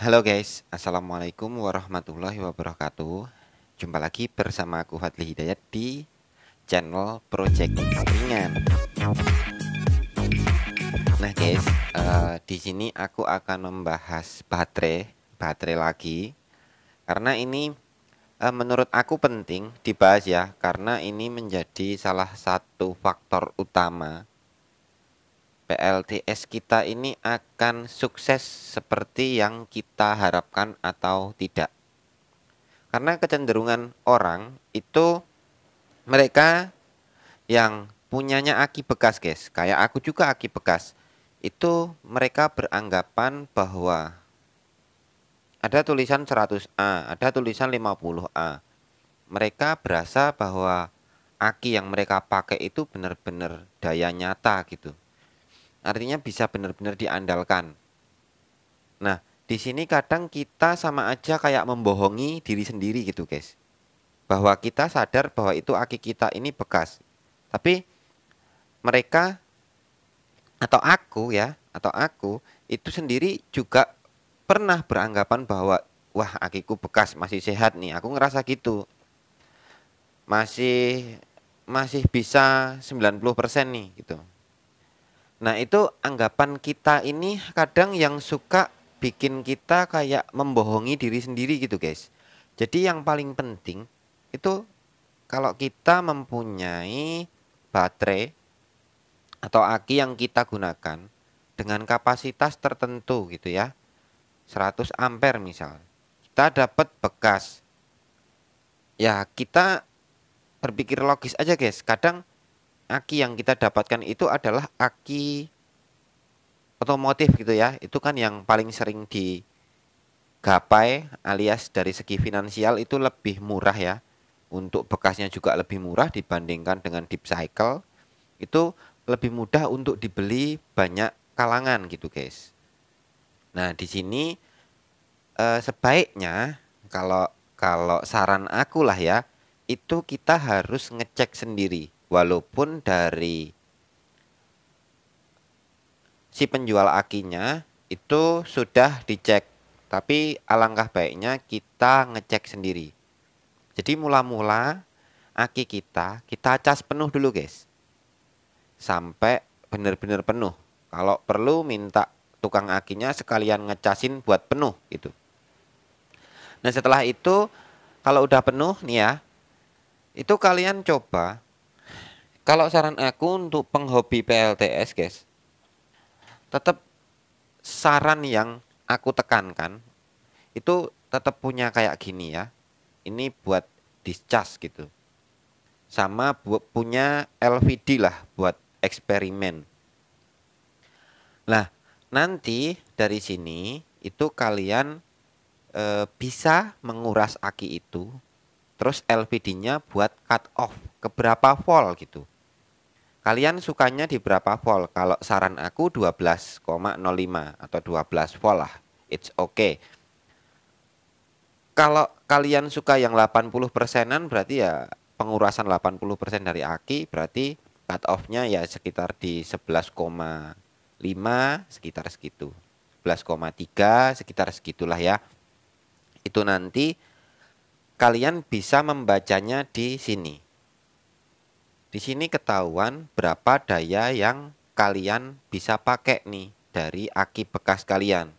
Halo guys, Assalamualaikum warahmatullahi wabarakatuh Jumpa lagi bersama aku Fadli Hidayat di channel Project Ringan Nah guys, uh, di sini aku akan membahas baterai, baterai lagi Karena ini uh, menurut aku penting dibahas ya Karena ini menjadi salah satu faktor utama PLTS kita ini akan sukses seperti yang kita harapkan atau tidak. Karena kecenderungan orang itu mereka yang punyanya aki bekas, guys. Kayak aku juga aki bekas. Itu mereka beranggapan bahwa ada tulisan 100A, ada tulisan 50A. Mereka berasa bahwa aki yang mereka pakai itu benar-benar daya nyata gitu. Artinya bisa benar-benar diandalkan. Nah, di sini kadang kita sama aja kayak membohongi diri sendiri gitu, guys. Bahwa kita sadar bahwa itu aki kita ini bekas. Tapi mereka atau aku ya, atau aku itu sendiri juga pernah beranggapan bahwa wah akiku bekas masih sehat nih. Aku ngerasa gitu. Masih masih bisa 90% nih gitu. Nah, itu anggapan kita ini kadang yang suka bikin kita kayak membohongi diri sendiri gitu, guys. Jadi yang paling penting itu kalau kita mempunyai baterai atau aki yang kita gunakan dengan kapasitas tertentu gitu ya. 100 ampere misal. Kita dapat bekas. Ya, kita berpikir logis aja, guys. Kadang aki yang kita dapatkan itu adalah aki otomotif gitu ya. Itu kan yang paling sering digapai alias dari segi finansial itu lebih murah ya. Untuk bekasnya juga lebih murah dibandingkan dengan deep cycle. Itu lebih mudah untuk dibeli banyak kalangan gitu guys. Nah di sini e, sebaiknya kalau kalau saran aku lah ya itu kita harus ngecek sendiri walaupun dari si penjual akinya itu sudah dicek tapi alangkah baiknya kita ngecek sendiri jadi mula-mula aki kita kita cas penuh dulu guys sampai benar-benar penuh kalau perlu minta tukang akinya sekalian ngecasin buat penuh gitu nah setelah itu kalau udah penuh nih ya itu kalian coba kalau saran aku untuk penghobi PLTS, guys, tetap saran yang aku tekankan itu tetap punya kayak gini ya. Ini buat discharge gitu. Sama buat punya LVD lah buat eksperimen. Nah, nanti dari sini itu kalian e, bisa menguras aki itu terus LVD-nya buat cut off ke berapa volt gitu. Kalian sukanya di berapa volt? Kalau saran aku 12,05 atau 12 volt lah. It's okay. Kalau kalian suka yang 80 persenan berarti ya pengurasan 80 persen dari aki berarti cut off-nya ya sekitar di 11,5 sekitar segitu. 11,3 sekitar segitulah ya. Itu nanti kalian bisa membacanya di sini di sini ketahuan berapa daya yang kalian bisa pakai nih dari aki bekas kalian.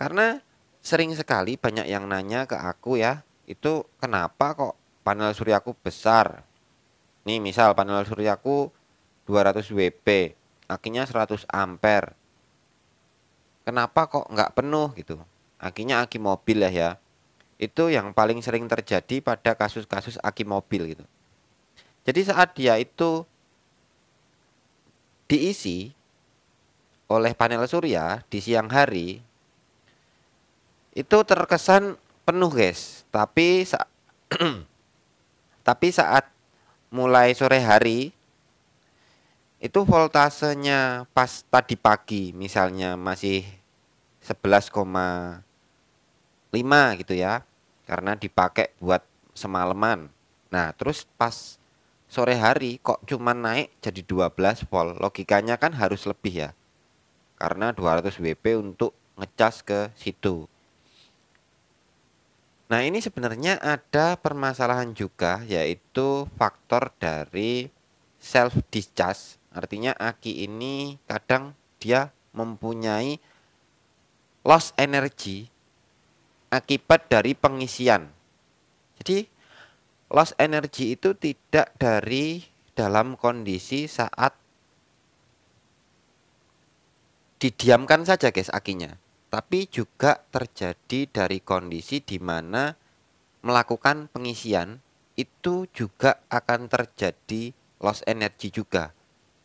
Karena sering sekali banyak yang nanya ke aku ya, itu kenapa kok panel suryaku besar? Nih misal panel suryaku 200 WP, akinya 100 ampere. Kenapa kok nggak penuh gitu? Akinya aki mobil ya ya. Itu yang paling sering terjadi pada kasus-kasus aki mobil gitu jadi saat dia itu diisi oleh panel surya di siang hari itu terkesan penuh guys tapi sa tapi saat mulai sore hari itu voltasenya pas tadi pagi misalnya masih 11,5 gitu ya karena dipakai buat semalaman nah terus pas sore hari kok cuma naik jadi 12 volt logikanya kan harus lebih ya karena 200 WP untuk ngecas ke situ nah ini sebenarnya ada permasalahan juga yaitu faktor dari self discharge artinya aki ini kadang dia mempunyai loss energy akibat dari pengisian jadi loss energi itu tidak dari dalam kondisi saat didiamkan saja guys akinya tapi juga terjadi dari kondisi di mana melakukan pengisian itu juga akan terjadi loss energi juga.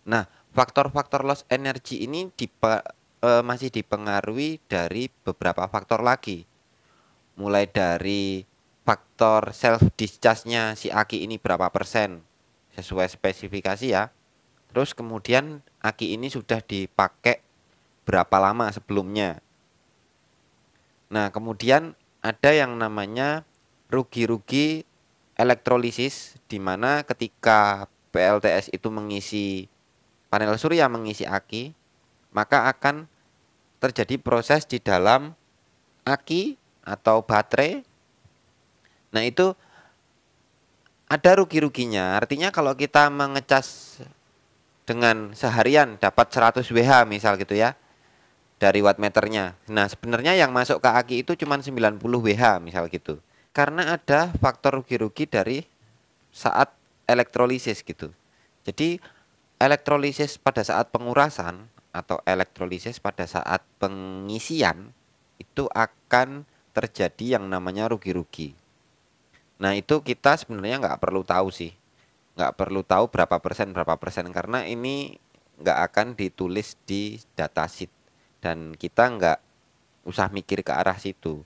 Nah, faktor-faktor loss energi ini dipe, e, masih dipengaruhi dari beberapa faktor lagi. Mulai dari faktor self discharge-nya si aki ini berapa persen sesuai spesifikasi ya. Terus kemudian aki ini sudah dipakai berapa lama sebelumnya. Nah, kemudian ada yang namanya rugi-rugi elektrolisis di mana ketika PLTS itu mengisi panel surya mengisi aki, maka akan terjadi proses di dalam aki atau baterai Nah itu ada rugi-ruginya. Artinya kalau kita mengecas dengan seharian dapat 100 WH misal gitu ya dari wattmeternya. Nah, sebenarnya yang masuk ke aki itu cuma 90 WH misal gitu. Karena ada faktor rugi-rugi dari saat elektrolisis gitu. Jadi elektrolisis pada saat pengurasan atau elektrolisis pada saat pengisian itu akan terjadi yang namanya rugi-rugi. Nah itu kita sebenarnya nggak perlu tahu sih, nggak perlu tahu berapa persen berapa persen karena ini nggak akan ditulis di datasheet dan kita nggak usah mikir ke arah situ.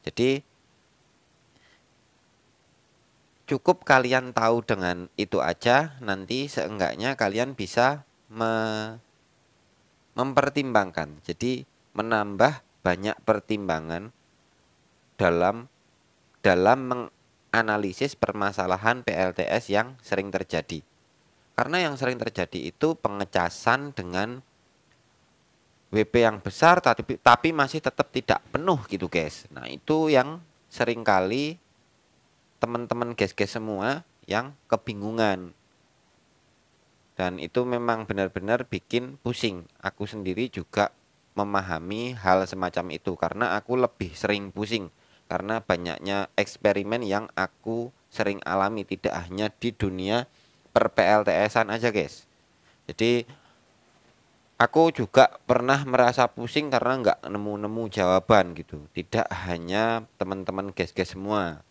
Jadi cukup kalian tahu dengan itu aja nanti seenggaknya kalian bisa me mempertimbangkan jadi menambah banyak pertimbangan dalam dalam analisis permasalahan PLTS yang sering terjadi. Karena yang sering terjadi itu pengecasan dengan WP yang besar tapi tapi masih tetap tidak penuh gitu guys. Nah, itu yang seringkali teman-teman guys-guys semua yang kebingungan. Dan itu memang benar-benar bikin pusing. Aku sendiri juga memahami hal semacam itu karena aku lebih sering pusing karena banyaknya eksperimen yang aku sering alami tidak hanya di dunia per PLTS-an aja guys jadi aku juga pernah merasa pusing karena nggak nemu-nemu jawaban gitu tidak hanya teman-teman guys-guys semua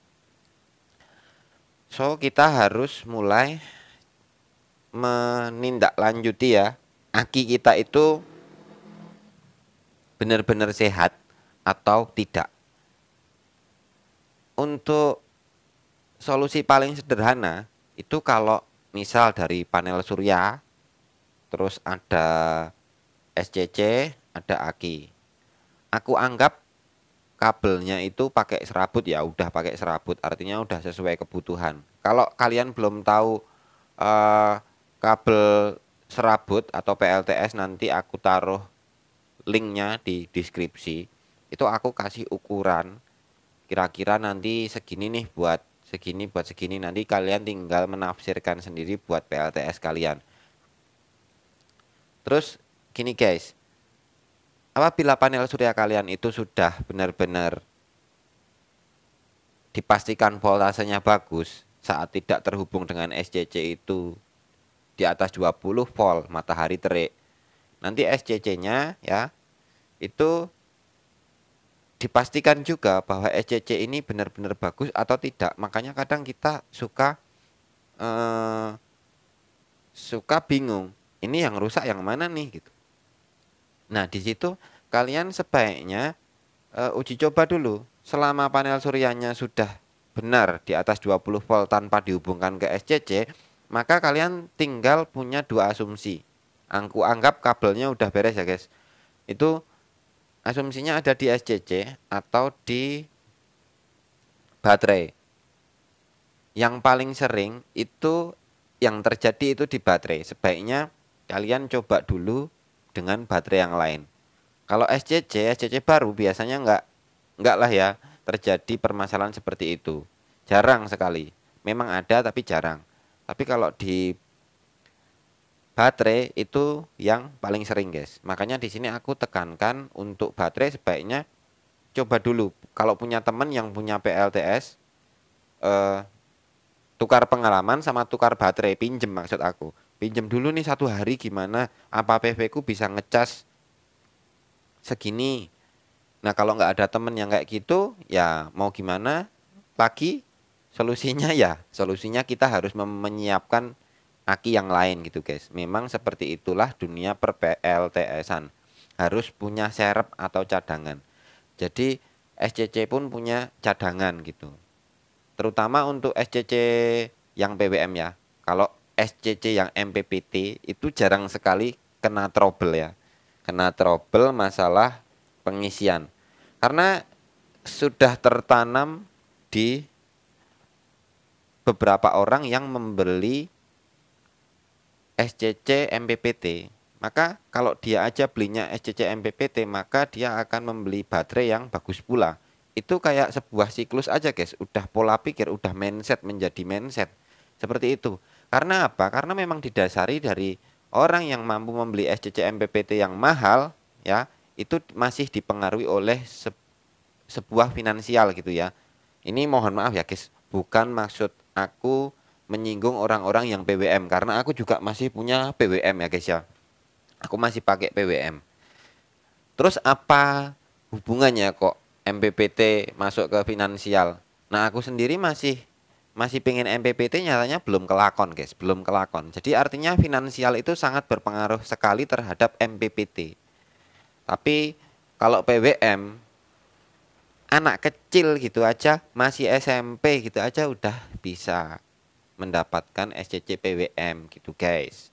so kita harus mulai menindaklanjuti ya aki kita itu benar-benar sehat atau tidak untuk solusi paling sederhana itu kalau misal dari panel surya terus ada SCC, ada aki. Aku anggap kabelnya itu pakai serabut ya, udah pakai serabut, artinya udah sesuai kebutuhan. Kalau kalian belum tahu eh, kabel serabut atau PLTS nanti aku taruh linknya di deskripsi. Itu aku kasih ukuran kira-kira nanti segini nih buat segini buat segini nanti kalian tinggal menafsirkan sendiri buat PLTS kalian terus gini guys apabila panel surya kalian itu sudah benar-benar dipastikan voltasenya bagus saat tidak terhubung dengan SCC itu di atas 20 volt matahari terik nanti SCC nya ya itu dipastikan juga bahwa SCC ini benar-benar bagus atau tidak. Makanya kadang kita suka uh, suka bingung, ini yang rusak yang mana nih gitu. Nah, di situ kalian sebaiknya uh, uji coba dulu. Selama panel surianya sudah benar di atas 20 volt tanpa dihubungkan ke SCC, maka kalian tinggal punya dua asumsi. Angku anggap kabelnya udah beres ya, guys. Itu asumsinya ada di SCC atau di baterai. Yang paling sering itu yang terjadi itu di baterai. Sebaiknya kalian coba dulu dengan baterai yang lain. Kalau SCC, SCC baru biasanya enggak enggak lah ya terjadi permasalahan seperti itu. Jarang sekali. Memang ada tapi jarang. Tapi kalau di baterai itu yang paling sering guys. Makanya di sini aku tekankan untuk baterai sebaiknya coba dulu kalau punya teman yang punya PLTS eh, tukar pengalaman sama tukar baterai pinjem maksud aku. Pinjem dulu nih satu hari gimana apa PV ku bisa ngecas segini. Nah kalau nggak ada temen yang kayak gitu ya mau gimana lagi solusinya ya solusinya kita harus menyiapkan aki yang lain gitu guys. Memang seperti itulah dunia per plts Harus punya serep atau cadangan. Jadi SCC pun punya cadangan gitu. Terutama untuk SCC yang PWM ya. Kalau SCC yang MPPT itu jarang sekali kena trouble ya. Kena trouble masalah pengisian. Karena sudah tertanam di beberapa orang yang membeli SCC MPPT maka kalau dia aja belinya SCC MPPT maka dia akan membeli baterai yang bagus pula itu kayak sebuah siklus aja guys udah pola pikir udah mindset menjadi mindset seperti itu karena apa karena memang didasari dari orang yang mampu membeli SCC MPPT yang mahal ya itu masih dipengaruhi oleh se sebuah finansial gitu ya ini mohon maaf ya guys bukan maksud aku menyinggung orang-orang yang PWM karena aku juga masih punya PWM ya guys ya. Aku masih pakai PWM. Terus apa hubungannya kok MPPT masuk ke finansial? Nah, aku sendiri masih masih pengen MPPT nyatanya belum kelakon guys, belum kelakon. Jadi artinya finansial itu sangat berpengaruh sekali terhadap MPPT. Tapi kalau PWM anak kecil gitu aja masih SMP gitu aja udah bisa mendapatkan SCC PWM gitu guys.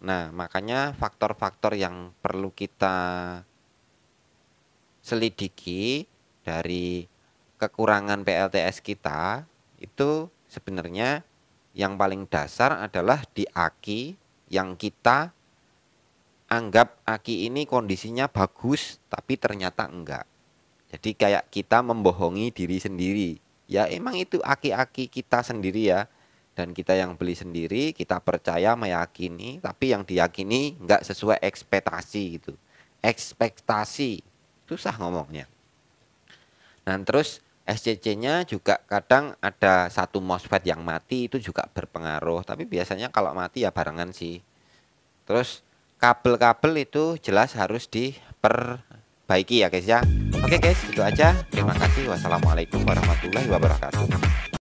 Nah, makanya faktor-faktor yang perlu kita selidiki dari kekurangan PLTS kita itu sebenarnya yang paling dasar adalah di aki yang kita anggap aki ini kondisinya bagus tapi ternyata enggak. Jadi kayak kita membohongi diri sendiri. Ya emang itu aki-aki kita sendiri ya dan kita yang beli sendiri kita percaya meyakini tapi yang diyakini nggak sesuai ekspektasi gitu ekspektasi susah ngomongnya Nah terus SCC-nya juga kadang ada satu MOSFET yang mati itu juga berpengaruh tapi biasanya kalau mati ya barengan sih terus kabel-kabel itu jelas harus diperbaiki ya guys ya oke guys itu aja terima kasih wassalamualaikum warahmatullahi wabarakatuh